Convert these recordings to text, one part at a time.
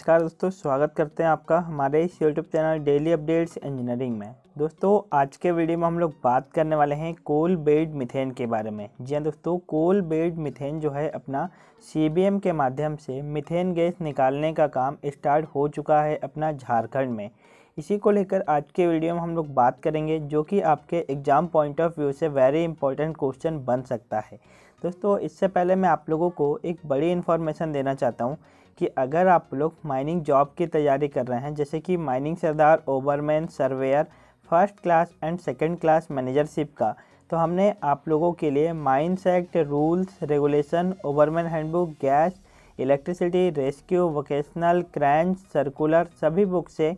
नमस्कार दोस्तों स्वागत करते हैं आपका हमारे इस YouTube channel daily updates engineering में दोस्तों आज के वीडियो में हम लोग बात करने वाले हैं कोल बेड मिथेन के बारे में जी हाँ दोस्तों कोल बेड मिथेन जो है अपना सी के माध्यम से मिथेन गैस निकालने का काम स्टार्ट हो चुका है अपना झारखंड में इसी को लेकर आज के वीडियो में हम लोग बात करेंगे जो कि आपके एग्ज़ाम पॉइंट ऑफ व्यू से वेरी इंपॉर्टेंट क्वेश्चन बन सकता है दोस्तों इससे पहले मैं आप लोगों को एक बड़ी इन्फॉर्मेशन देना चाहता हूँ कि अगर आप लोग माइनिंग जॉब की तैयारी कर रहे हैं जैसे कि mining sardar overman surveyor first class and second class managership का तो हमने आप लोगों के लिए mines act rules regulation overman handbook gas electricity rescue vocational crunch circular सभी बुक से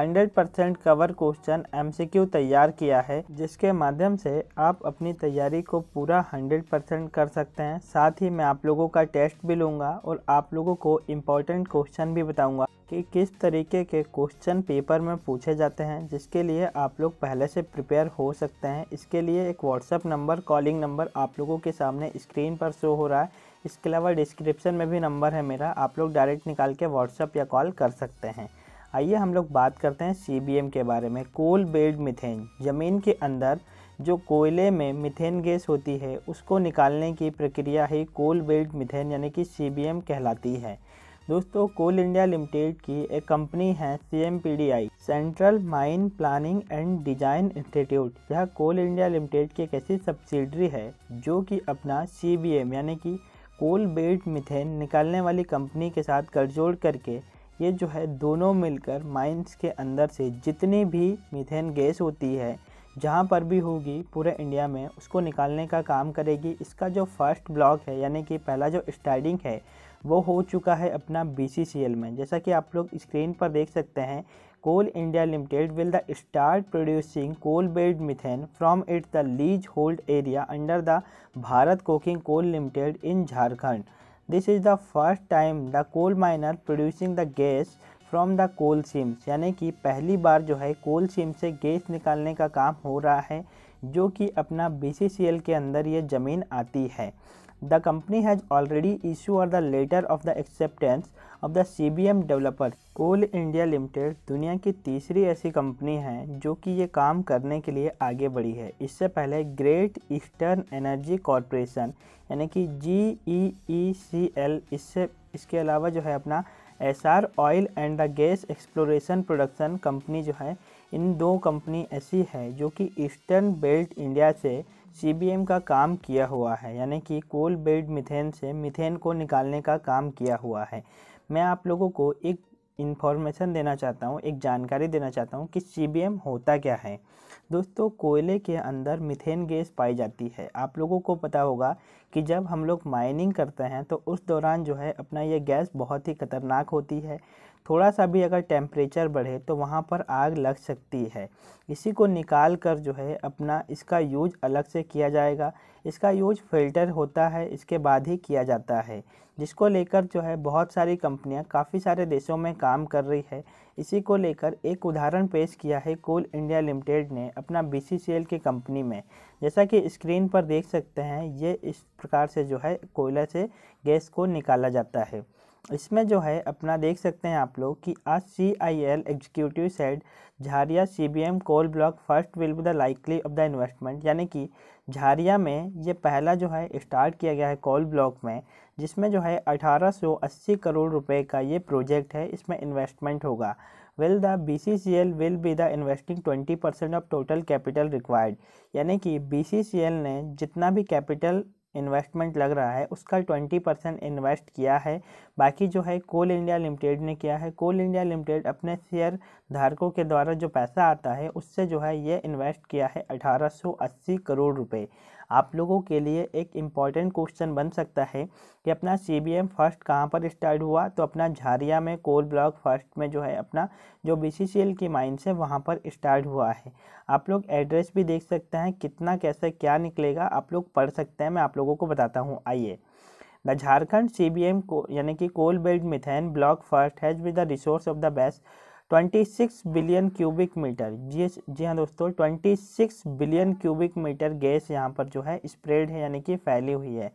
100 परसेंट कवर क्वेश्चन एमसीक्यू तैयार किया है जिसके माध्यम से आप अपनी तैयारी को पूरा 100 परसेंट कर सकते हैं साथ ही मैं आप लोगों का टेस्ट भी लूँगा और आप लोगों को इम्पोर्टेंट क्वेश्चन भी बताऊँगा कि किस तरीके के क्वेश्चन पेपर में पूछे जाते हैं जिसके लिए आप लोग पहले से प्रिपेयर हो सकते हैं इसके लिए एक व्हाट्सअप नंबर कॉलिंग नंबर आप लोगों के सामने स्क्रीन पर शो हो रहा है इसके अलावा डिस्क्रिप्शन में भी नंबर है मेरा आप लोग डायरेक्ट निकाल के व्हाट्सअप या कॉल कर सकते हैं आइए हम लोग बात करते हैं सी के बारे में कोल बेल्ड मिथेन ज़मीन के अंदर जो कोयले में मिथेन गैस होती है उसको निकालने की प्रक्रिया ही कोल बेल्ड मिथेन यानी कि सी कहलाती है दोस्तों कोल इंडिया लिमिटेड की एक कंपनी है C M P D I central mine planning and design institute यह कोल इंडिया लिमिटेड की एक ऐसी सब्सिडरी है जो कि अपना सी बी एम यानी कि कोल बेल्ट मिथेन निकालने वाली कंपनी के साथ गठजोड़ करके ये जो है दोनों मिलकर माइंस के अंदर से जितनी भी मीथेन गैस होती है जहाँ पर भी होगी पूरे इंडिया में उसको निकालने का काम करेगी इसका जो फर्स्ट ब्लॉक है यानी कि पहला जो स्टार्टिंग है वो हो चुका है अपना बी में जैसा कि आप लोग स्क्रीन पर देख सकते हैं coal India limited will the start producing coal bed methane from it the leasehold area under the Bharat coking coal limited in Jharkhand this is the first time the coal miner producing the gas from the coal seams यानी कि पहली बार जो है कोल SIM से gas निकालने का काम हो रहा है जो कि अपना बी के अंदर ये ज़मीन आती है the company has already issue और the letter of the acceptance of the C B M developer coal India limited दुनिया की तीसरी ऐसी कंपनी है जो कि ये काम करने के लिए आगे बढ़ी है इससे पहले ग्रेट ईस्टर्न एनर्जी कॉरपोरेशन यानी कि जी ई ई सी एल इससे इसके अलावा जो है अपना S R oil and the gas exploration production company जो है इन दो कंपनी ऐसी है जो कि ईस्टर्न बेल्ट इंडिया से सीबीएम का काम किया हुआ है यानी कि कोल बेड मिथेन से मिथेन को निकालने का काम किया हुआ है मैं आप लोगों को एक इन्फॉर्मेशन देना चाहता हूँ एक जानकारी देना चाहता हूँ कि सी होता क्या है दोस्तों कोयले के अंदर मिथेन गैस पाई जाती है आप लोगों को पता होगा कि जब हम लोग माइनिंग करते हैं तो उस दौरान जो है अपना यह गैस बहुत ही खतरनाक होती है थोड़ा सा भी अगर टेम्परेचर बढ़े तो वहाँ पर आग लग सकती है इसी को निकाल कर जो है अपना इसका यूज अलग से किया जाएगा इसका यूज फ़िल्टर होता है इसके बाद ही किया जाता है जिसको लेकर जो है बहुत सारी कंपनियां काफ़ी सारे देशों में काम कर रही है इसी को लेकर एक उदाहरण पेश किया है कोल इंडिया लिमिटेड ने अपना बी की कंपनी में जैसा कि स्क्रीन पर देख सकते हैं ये इस प्रकार से जो है कोयला से गैस को निकाला जाता है इसमें जो है अपना देख सकते हैं आप लोग कि आज C I L executive said Jharia C B M coal block first will be the likely of the investment यानी कि झारिया में ये पहला जो है स्टार्ट किया गया है कोल ब्लॉक में जिसमें जो है अठारह सौ अस्सी करोड़ रुपए का ये प्रोजेक्ट है इसमें इन्वेस्टमेंट होगा will the B C C L will be the investing twenty percent of total capital required यानी कि बी सी सी एल ने जितना भी कैपिटल इन्वेस्टमेंट लग रहा है उसका ट्वेंटी परसेंट इन्वेस्ट किया है बाकी जो है कोल इंडिया लिमिटेड ने किया है कोल इंडिया लिमिटेड अपने शेयर धारकों के द्वारा जो पैसा आता है उससे जो है ये इन्वेस्ट किया है अठारह सौ अस्सी करोड़ रुपये आप लोगों के लिए एक इम्पॉर्टेंट क्वेश्चन बन सकता है कि अपना सी बी एम फर्स्ट कहाँ पर स्टार्ट हुआ तो अपना झारिया में कोल ब्लॉक फर्स्ट में जो है अपना जो बी सी सी एल की माइंस है वहाँ पर स्टार्ट हुआ है आप लोग एड्रेस भी देख सकते हैं कितना कैसे क्या निकलेगा आप लोग पढ़ सकते हैं मैं आप लोगों को बताता हूँ आइए the Jharkhand C B M को यानी कि coal belt methane block first has with the resource of the best 26 billion cubic metre जी जी हाँ दोस्तों 26 बिलियन क्यूबिक मीटर गैस यहाँ पर जो है स्प्रेड है यानी कि फैली हुई है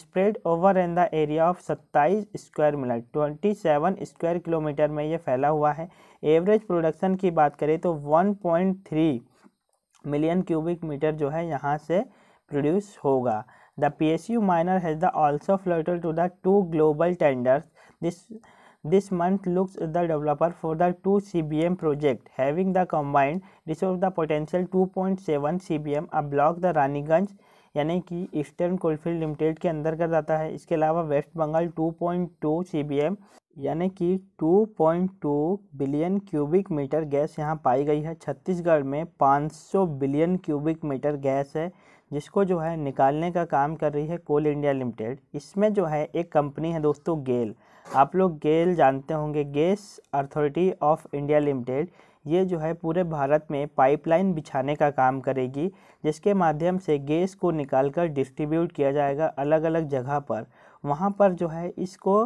spread over in the area of 27 square twenty 27 square kilometre में ये फैला हुआ है एवरेज प्रोडक्शन की बात करें तो 1.3 मिलियन क्यूबिक मीटर जो है यहाँ से प्रोड्यूस होगा the P S U miner has the also floated to the two global tenders this This month looks the developer for the two CBM project having the combined resource the potential 2.7 CBM अब block the Raniganj यानी कि eastern coalfield limited के अंदर कर जाता है इसके अलावा वेस्ट बंगाल 2.2 एम यानी कि 2.2 बिलियन क्यूबिक मीटर गैस यहाँ पाई गई है छत्तीसगढ़ में 500 बिलियन क्यूबिक मीटर गैस है जिसको जो है निकालने का काम कर रही है कोल इंडिया लिमिटेड इसमें जो है एक कंपनी है दोस्तों गेल आप लोग गेल जानते होंगे gas authority of India limited ये जो है पूरे भारत में पाइपलाइन बिछाने का काम करेगी जिसके माध्यम से गैस को निकालकर डिस्ट्रीब्यूट किया जाएगा अलग अलग जगह पर वहाँ पर जो है इसको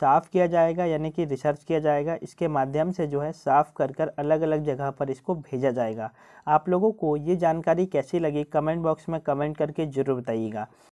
साफ़ किया जाएगा यानी कि रिसर्च किया जाएगा इसके माध्यम से जो है साफ़ कर कर अलग अलग जगह पर इसको भेजा जाएगा आप लोगों को ये जानकारी कैसी लगी कमेंट बॉक्स में कमेंट करके ज़रूर बताइएगा